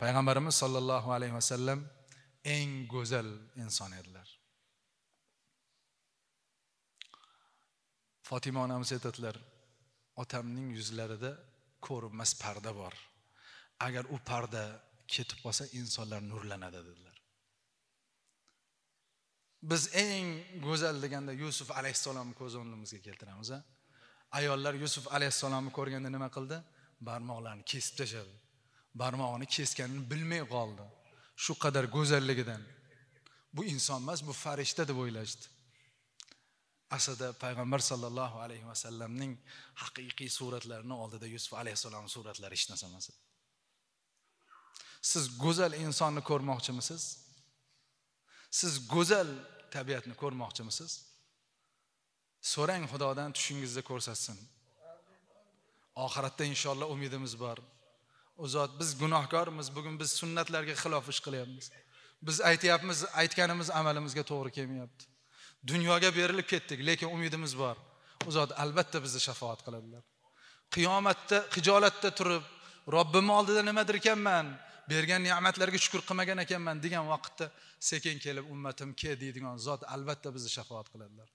payg'ambarimiz sollallohu alayhi vasallam eng go'zal inson edilar fotima onamiz aytadilar otamning yuzlarida ko'rinmas parda bor agar u parda ketib qolsa insonlar nurlanadi dedilar biz eng go'zal deganda yusuf alayhissalomni ko'z o'ngimizga keltiramiz ayollar yusuf alayhissalomni ko'rganda nima qildi barmoqlarini kesib tashladi barmog'ini kesganini bilmay qoldi shu qadar go'zalligidan bu inson emas bu farishta deb o'ylashdi aslida payg'ambar sollallohu alayhi vasallamning haqiqiy suratlarini oldida yusuf alayhissalomni suratlari hech narsa emas siz go'zal insonni ko'rmoqchimisiz siz go'zal tabiatni ko'rmoqchimisiz so'rang xudodan tushingizda ko'rsatsin oxiratda inshaalloh umidimiz bor u zot biz gunohkormiz bugun biz sunnatlarga xilof ish qilyapmiz biz aytyapmiz aytganimiz amalimizga to'g'ri kelmayapti dunyoga berilib ketdik lekin umidimiz bor u zot albatta bizni shafoat qiladilar qiyomatda hijolatda turib robbimni oldida nimadir ekanman bergan ne'matlarga shukur qilmagan ekanman degan vaqtda sekin kelib ummatim ke deydigan zot albatta bizni shafoat qiladilar